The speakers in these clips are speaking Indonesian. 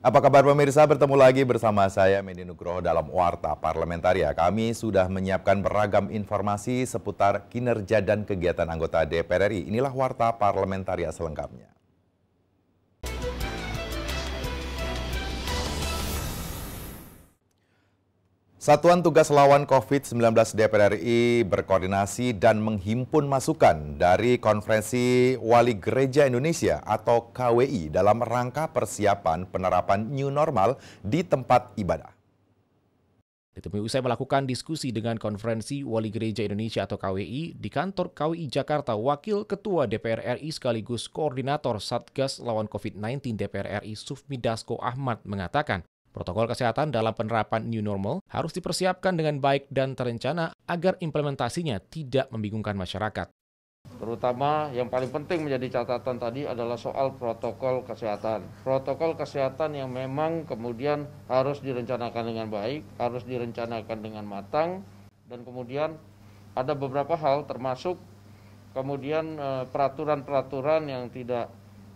Apa kabar pemirsa? Bertemu lagi bersama saya Medi Nugroho dalam Warta Parlamentaria. Kami sudah menyiapkan beragam informasi seputar kinerja dan kegiatan anggota DPR RI. Inilah Warta Parlamentaria selengkapnya. Satuan Tugas Lawan COVID-19 DPR RI berkoordinasi dan menghimpun masukan dari Konferensi Wali Gereja Indonesia atau KWI dalam rangka persiapan penerapan new normal di tempat ibadah. Ditemui usai melakukan diskusi dengan Konferensi Wali Gereja Indonesia atau KWI di kantor KWI Jakarta, Wakil Ketua DPR RI sekaligus Koordinator Satgas Lawan COVID-19 DPR RI Sufmi Dasko Ahmad mengatakan, Protokol kesehatan dalam penerapan new normal harus dipersiapkan dengan baik dan terencana agar implementasinya tidak membingungkan masyarakat. Terutama yang paling penting menjadi catatan tadi adalah soal protokol kesehatan. Protokol kesehatan yang memang kemudian harus direncanakan dengan baik, harus direncanakan dengan matang, dan kemudian ada beberapa hal termasuk kemudian eh, peraturan-peraturan yang tidak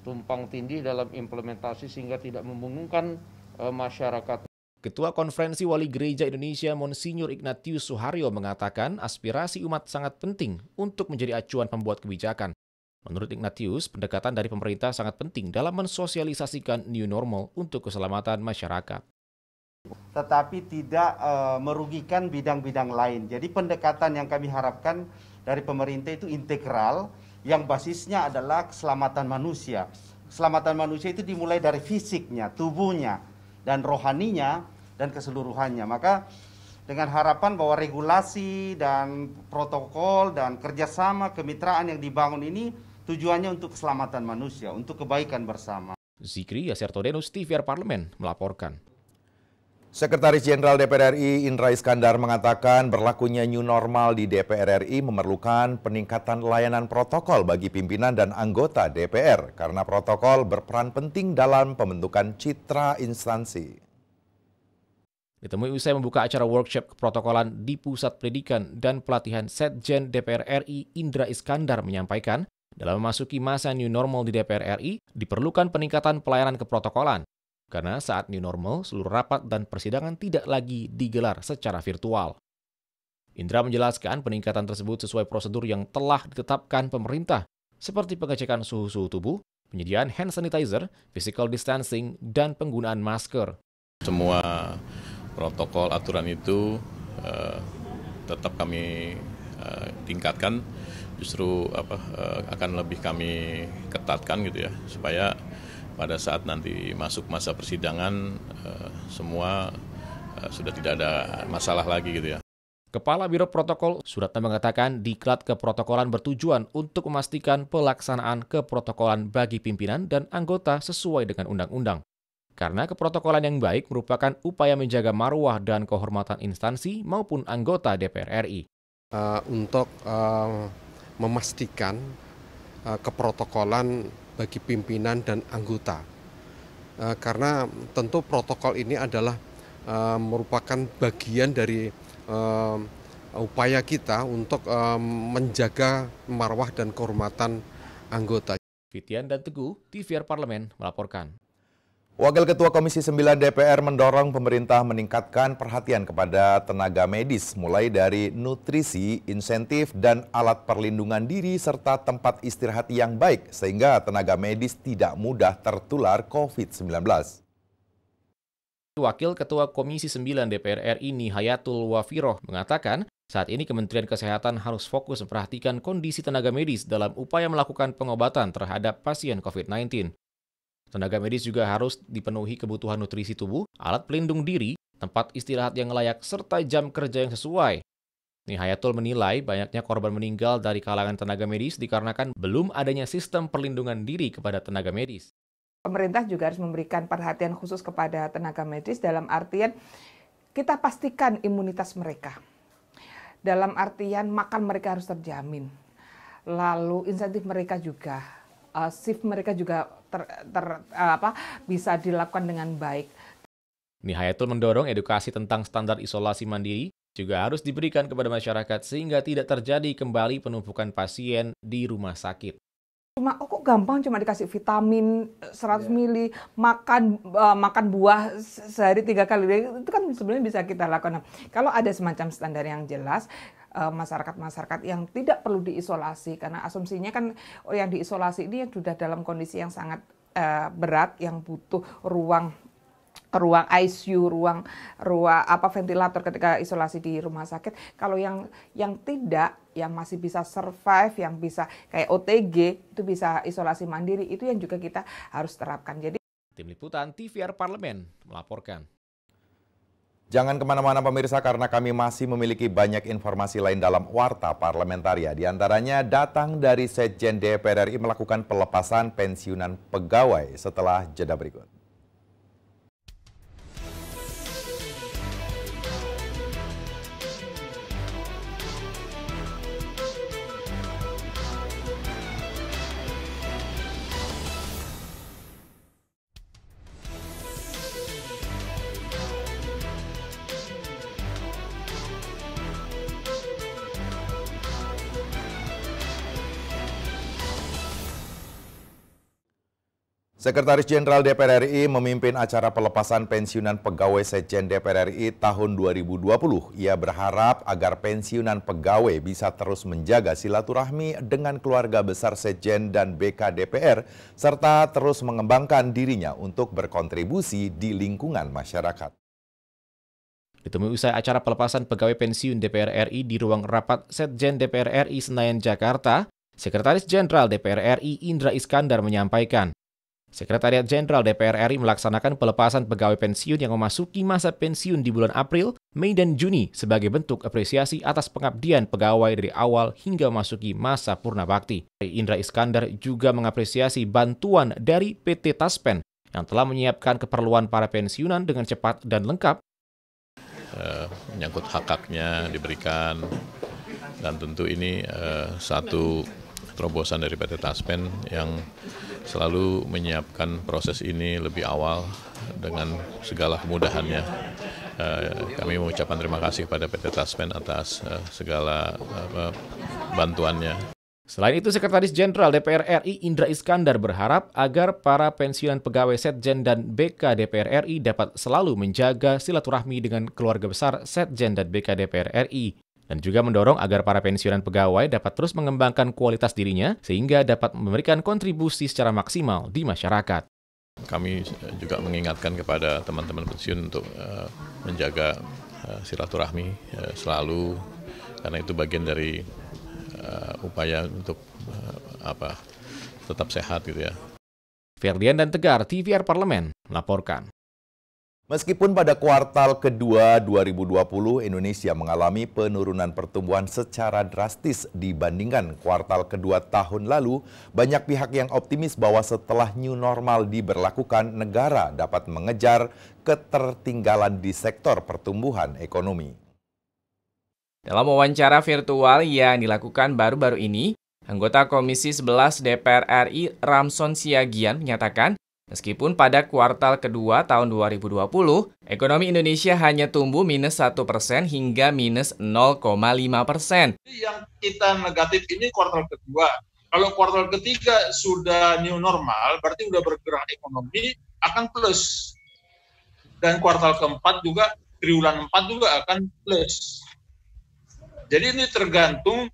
tumpang tindih dalam implementasi sehingga tidak membingungkan Eh, masyarakat. Ketua Konferensi Wali Gereja Indonesia Monsinyur Ignatius Suharyo mengatakan aspirasi umat sangat penting untuk menjadi acuan pembuat kebijakan. Menurut Ignatius, pendekatan dari pemerintah sangat penting dalam mensosialisasikan new normal untuk keselamatan masyarakat. Tetapi tidak e, merugikan bidang-bidang lain. Jadi pendekatan yang kami harapkan dari pemerintah itu integral yang basisnya adalah keselamatan manusia. Keselamatan manusia itu dimulai dari fisiknya, tubuhnya, dan rohaninya dan keseluruhannya. Maka dengan harapan bahwa regulasi dan protokol dan kerjasama kemitraan yang dibangun ini tujuannya untuk keselamatan manusia, untuk kebaikan bersama. Zikri Yasertodenus TVR Parlemen melaporkan. Sekretaris Jenderal DPR RI Indra Iskandar mengatakan berlakunya new normal di DPR RI memerlukan peningkatan layanan protokol bagi pimpinan dan anggota DPR karena protokol berperan penting dalam pembentukan citra instansi. Ditemui usai membuka acara workshop keprotokolan di Pusat Pendidikan dan Pelatihan Setjen DPR RI Indra Iskandar menyampaikan dalam memasuki masa new normal di DPR RI diperlukan peningkatan pelayanan keprotokolan karena saat new normal, seluruh rapat dan persidangan tidak lagi digelar secara virtual. Indra menjelaskan peningkatan tersebut sesuai prosedur yang telah ditetapkan pemerintah, seperti pengecekan suhu-suhu tubuh, penyediaan hand sanitizer, physical distancing, dan penggunaan masker. Semua protokol aturan itu uh, tetap kami uh, tingkatkan, justru apa uh, akan lebih kami ketatkan gitu ya, supaya pada saat nanti masuk masa persidangan eh, semua eh, sudah tidak ada masalah lagi gitu ya. Kepala Biro Protokol Suratna mengatakan diklat keprotokolan bertujuan untuk memastikan pelaksanaan keprotokolan bagi pimpinan dan anggota sesuai dengan undang-undang. Karena keprotokolan yang baik merupakan upaya menjaga marwah dan kehormatan instansi maupun anggota DPR RI. Uh, eh, untuk uh, memastikan uh, keprotokolan bagi pimpinan dan anggota. Eh, karena tentu protokol ini adalah eh, merupakan bagian dari eh, upaya kita untuk menjaga marwah dan kehormatan anggota. Fitian dan Teguh, TVR Parlemen melaporkan. Wakil Ketua Komisi 9 DPR mendorong pemerintah meningkatkan perhatian kepada tenaga medis mulai dari nutrisi, insentif, dan alat perlindungan diri serta tempat istirahat yang baik sehingga tenaga medis tidak mudah tertular COVID-19. Wakil Ketua Komisi 9 DPR RI Nihayatul Wafiroh mengatakan saat ini Kementerian Kesehatan harus fokus memperhatikan kondisi tenaga medis dalam upaya melakukan pengobatan terhadap pasien COVID-19. Tenaga medis juga harus dipenuhi kebutuhan nutrisi tubuh, alat pelindung diri, tempat istirahat yang layak, serta jam kerja yang sesuai. Nihayatul menilai banyaknya korban meninggal dari kalangan tenaga medis dikarenakan belum adanya sistem perlindungan diri kepada tenaga medis. Pemerintah juga harus memberikan perhatian khusus kepada tenaga medis dalam artian kita pastikan imunitas mereka. Dalam artian makan mereka harus terjamin. Lalu insentif mereka juga uh, shift mereka juga ter, ter, uh, apa, bisa dilakukan dengan baik. Nihayatul mendorong edukasi tentang standar isolasi mandiri juga harus diberikan kepada masyarakat sehingga tidak terjadi kembali penumpukan pasien di rumah sakit. Cuma oh kok gampang cuma dikasih vitamin 100 yeah. Iya. mili, makan uh, makan buah sehari tiga kali itu kan sebenarnya bisa kita lakukan. Nah, kalau ada semacam standar yang jelas, Eh, masyarakat-masyarakat yang tidak perlu diisolasi karena asumsinya kan oh, yang diisolasi ini yang sudah dalam kondisi yang sangat eh, berat yang butuh ruang ruang ICU, ruang ruang apa ventilator ketika isolasi di rumah sakit. Kalau yang yang tidak yang masih bisa survive, yang bisa kayak OTG itu bisa isolasi mandiri itu yang juga kita harus terapkan. Jadi Tim Liputan TVR Parlemen melaporkan. Jangan kemana-mana pemirsa karena kami masih memiliki banyak informasi lain dalam Warta parlementaria, Di antaranya datang dari Sekjen DPR RI melakukan pelepasan pensiunan pegawai setelah jeda berikut. Sekretaris Jenderal DPR RI memimpin acara pelepasan pensiunan pegawai Sekjen DPR RI tahun 2020. Ia berharap agar pensiunan pegawai bisa terus menjaga silaturahmi dengan keluarga besar Sekjen dan BK DPR, serta terus mengembangkan dirinya untuk berkontribusi di lingkungan masyarakat. Ditemui usai acara pelepasan pegawai pensiun DPR RI di ruang rapat Sekjen DPR RI Senayan Jakarta, Sekretaris Jenderal DPR RI Indra Iskandar menyampaikan, Sekretariat Jenderal DPR RI melaksanakan pelepasan pegawai pensiun yang memasuki masa pensiun di bulan April, Mei, dan Juni sebagai bentuk apresiasi atas pengabdian pegawai dari awal hingga masuki masa purna bakti. Indra Iskandar juga mengapresiasi bantuan dari PT Taspen yang telah menyiapkan keperluan para pensiunan dengan cepat dan lengkap. Uh, menyangkut hak-haknya diberikan, dan tentu ini uh, satu terobosan dari PT Taspen yang selalu menyiapkan proses ini lebih awal dengan segala kemudahannya. Eh, kami mengucapkan terima kasih kepada PT Taspen atas eh, segala bantuannya. Selain itu, Sekretaris Jenderal DPR RI Indra Iskandar berharap agar para pensiunan pegawai Setjen dan BK DPR RI dapat selalu menjaga silaturahmi dengan keluarga besar Setjen dan BK DPR RI dan juga mendorong agar para pensiunan pegawai dapat terus mengembangkan kualitas dirinya sehingga dapat memberikan kontribusi secara maksimal di masyarakat. Kami eh, juga mengingatkan kepada teman-teman pensiun untuk eh, menjaga eh, silaturahmi selalu karena itu bagian dari upaya untuk apa tetap sehat gitu ya. Ferdian dan Tegar, TVR Parlemen, melaporkan. Meskipun pada kuartal kedua 2020 Indonesia mengalami penurunan pertumbuhan secara drastis dibandingkan kuartal kedua tahun lalu, banyak pihak yang optimis bahwa setelah new normal diberlakukan, negara dapat mengejar ketertinggalan di sektor pertumbuhan ekonomi. Dalam wawancara virtual yang dilakukan baru-baru ini, anggota Komisi 11 DPR RI Ramson Siagian menyatakan Meskipun pada kuartal kedua tahun 2020, ekonomi Indonesia hanya tumbuh minus 1 persen hingga minus 0,5 persen. Yang kita negatif ini kuartal kedua. Kalau kuartal ketiga sudah new normal, berarti sudah bergerak ekonomi akan plus. Dan kuartal keempat juga, triwulan empat juga akan plus. Jadi ini tergantung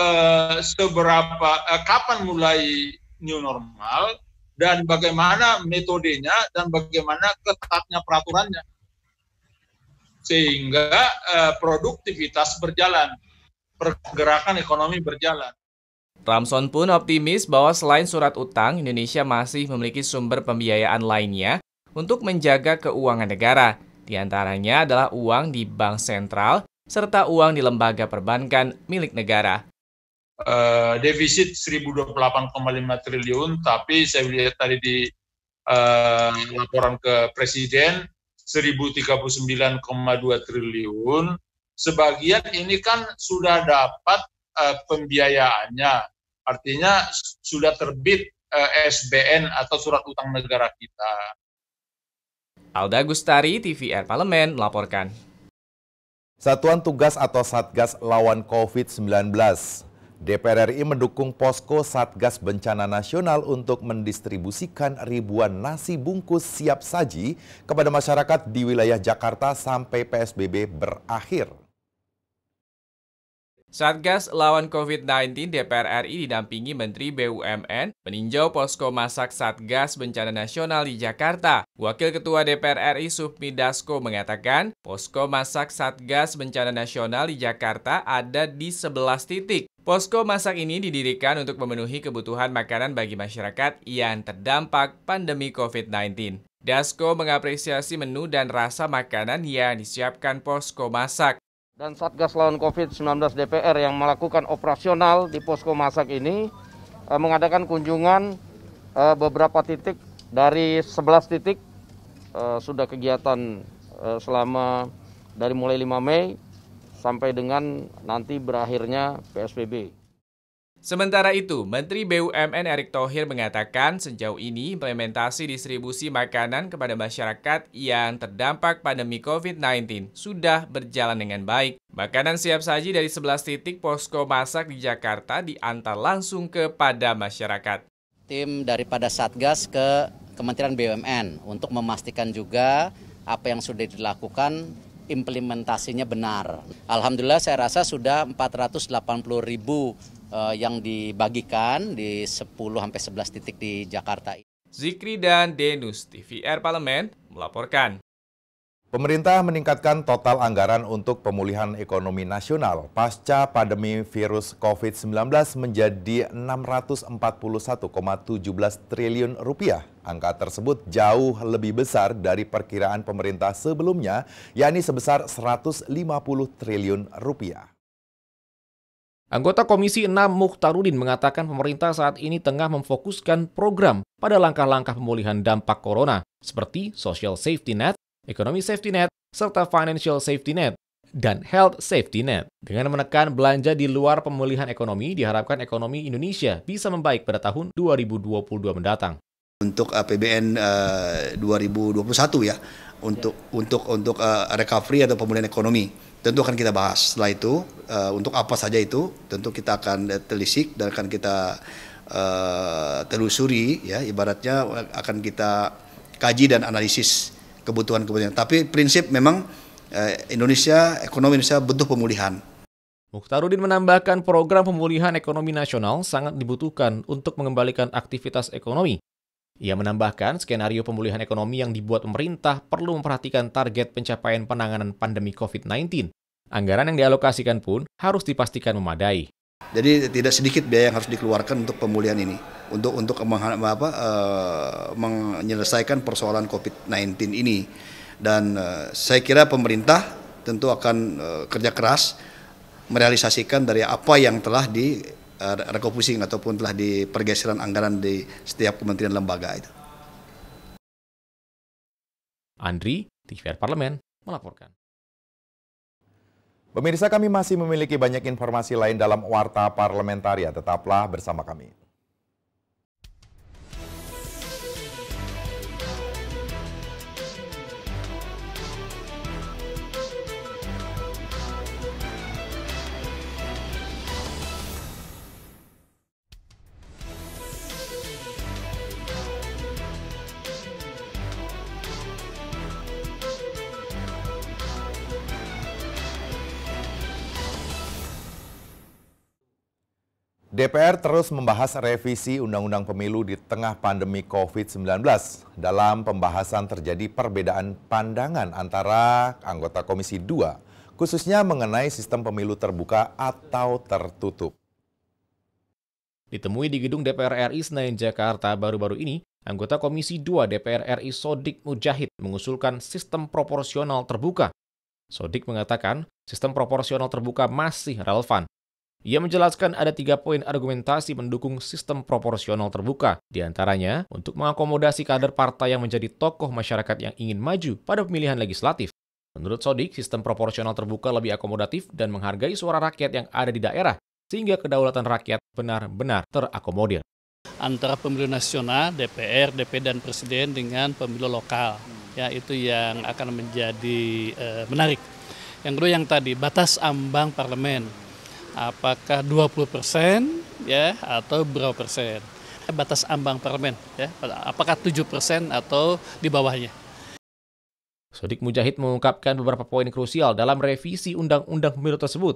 uh, seberapa uh, kapan mulai new normal, dan bagaimana metodenya dan bagaimana ketatnya peraturannya sehingga uh, produktivitas berjalan pergerakan ekonomi berjalan Ramson pun optimis bahwa selain surat utang, Indonesia masih memiliki sumber pembiayaan lainnya untuk menjaga keuangan negara. Di antaranya adalah uang di bank sentral serta uang di lembaga perbankan milik negara uh, defisit 1028,5 triliun, tapi saya lihat tadi di uh, laporan ke Presiden 1039,2 triliun. Sebagian ini kan sudah dapat uh, pembiayaannya, artinya sudah terbit uh, SBN atau surat utang negara kita. Alda Gustari, TVR Parlemen melaporkan. Satuan Tugas atau Satgas Lawan COVID-19 DPR RI mendukung posko Satgas Bencana Nasional untuk mendistribusikan ribuan nasi bungkus siap saji kepada masyarakat di wilayah Jakarta sampai PSBB berakhir. Satgas lawan COVID-19 DPR RI didampingi Menteri BUMN meninjau posko masak Satgas Bencana Nasional di Jakarta. Wakil Ketua DPR RI Sufmi Dasko mengatakan, posko masak Satgas Bencana Nasional di Jakarta ada di 11 titik Posko masak ini didirikan untuk memenuhi kebutuhan makanan bagi masyarakat yang terdampak pandemi COVID-19. Dasko mengapresiasi menu dan rasa makanan yang disiapkan posko masak. Dan Satgas Lawan COVID-19 DPR yang melakukan operasional di posko masak ini eh, mengadakan kunjungan eh, beberapa titik dari 11 titik eh, sudah kegiatan eh, selama dari mulai 5 Mei sampai dengan nanti berakhirnya PSBB. Sementara itu, Menteri BUMN Erick Thohir mengatakan sejauh ini implementasi distribusi makanan kepada masyarakat yang terdampak pandemi COVID-19 sudah berjalan dengan baik. Makanan siap saji dari 11 titik posko masak di Jakarta diantar langsung kepada masyarakat. Tim daripada Satgas ke Kementerian BUMN untuk memastikan juga apa yang sudah dilakukan implementasinya benar. Alhamdulillah saya rasa sudah 480 ribu eh, yang dibagikan di 10 sampai 11 titik di Jakarta. Zikri dan Denus TVR Parlemen melaporkan. Pemerintah meningkatkan total anggaran untuk pemulihan ekonomi nasional pasca pandemi virus COVID-19 menjadi 641,17 triliun rupiah. Angka tersebut jauh lebih besar dari perkiraan pemerintah sebelumnya, yakni sebesar 150 triliun rupiah. Anggota Komisi 6 Mukhtarudin mengatakan pemerintah saat ini tengah memfokuskan program pada langkah-langkah pemulihan dampak corona, seperti social safety net, Ekonomi Safety Net, serta Financial Safety Net, dan Health Safety Net. Dengan menekan belanja di luar pemulihan ekonomi, diharapkan ekonomi Indonesia bisa membaik pada tahun 2022 mendatang. Untuk APBN uh, 2021 uh, ya, untuk ya. untuk untuk uh, recovery atau pemulihan ekonomi. Tentu akan kita bahas. Setelah itu, uh, untuk apa saja itu, tentu kita akan uh, telisik dan akan kita uh, telusuri ya, ibaratnya akan kita kaji dan analisis kebutuhan-kebutuhan. Tapi prinsip memang eh, Indonesia, ekonomi Indonesia butuh pemulihan. Mukhtarudin menambahkan program pemulihan ekonomi nasional sangat dibutuhkan untuk mengembalikan aktivitas ekonomi. Ia menambahkan skenario pemulihan ekonomi yang dibuat pemerintah perlu memperhatikan target pencapaian penanganan pandemi COVID-19. Anggaran yang dialokasikan pun harus dipastikan memadai. Jadi tidak sedikit biaya yang harus dikeluarkan untuk pemulihan ini untuk untuk apa, uh, menyelesaikan persoalan COVID-19 ini. Dan uh, saya kira pemerintah tentu akan uh, kerja keras merealisasikan dari apa yang telah di uh, rekopusing ataupun telah di pergeseran anggaran di setiap kementerian lembaga itu. Andri, TVR Parlemen, melaporkan. Pemirsa kami masih memiliki banyak informasi lain dalam Warta parlementaria. Tetaplah bersama kami. DPR terus membahas revisi Undang-Undang Pemilu di tengah pandemi COVID-19. Dalam pembahasan terjadi perbedaan pandangan antara anggota Komisi 2, khususnya mengenai sistem pemilu terbuka atau tertutup. Ditemui di gedung DPR RI Senayan Jakarta baru-baru ini, anggota Komisi 2 DPR RI Sodik Mujahid mengusulkan sistem proporsional terbuka. Sodik mengatakan sistem proporsional terbuka masih relevan ia menjelaskan ada tiga poin argumentasi mendukung sistem proporsional terbuka, di antaranya untuk mengakomodasi kader partai yang menjadi tokoh masyarakat yang ingin maju pada pemilihan legislatif. Menurut Sodik, sistem proporsional terbuka lebih akomodatif dan menghargai suara rakyat yang ada di daerah, sehingga kedaulatan rakyat benar-benar terakomodir. Antara pemilu nasional, DPR, DP, dan Presiden dengan pemilu lokal, hmm. ya itu yang akan menjadi e, menarik. Yang kedua yang tadi, batas ambang parlemen apakah 20 persen ya atau berapa persen batas ambang parlemen ya apakah 7 persen atau di bawahnya. Sodik Mujahid mengungkapkan beberapa poin krusial dalam revisi Undang-Undang Pemilu tersebut,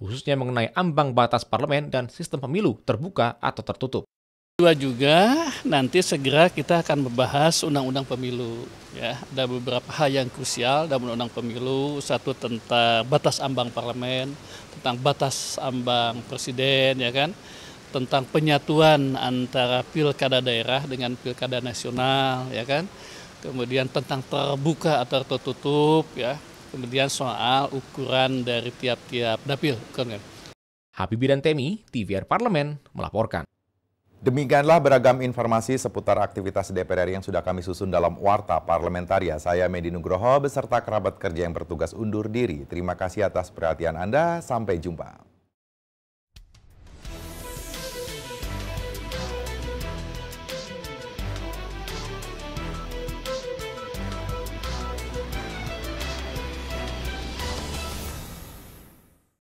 khususnya mengenai ambang batas parlemen dan sistem pemilu terbuka atau tertutup. Dua juga nanti segera kita akan membahas Undang-Undang Pemilu ya ada beberapa hal yang krusial dalam undang-undang pemilu satu tentang batas ambang parlemen tentang batas ambang presiden ya kan tentang penyatuan antara pilkada daerah dengan pilkada nasional ya kan kemudian tentang terbuka atau tertutup ya kemudian soal ukuran dari tiap-tiap dapil kan, kan? Habibie dan Temi TVR Parlemen melaporkan Demikianlah beragam informasi seputar aktivitas DPR RI yang sudah kami susun dalam Warta parlementaria. Saya Medi Nugroho beserta kerabat kerja yang bertugas undur diri. Terima kasih atas perhatian Anda. Sampai jumpa.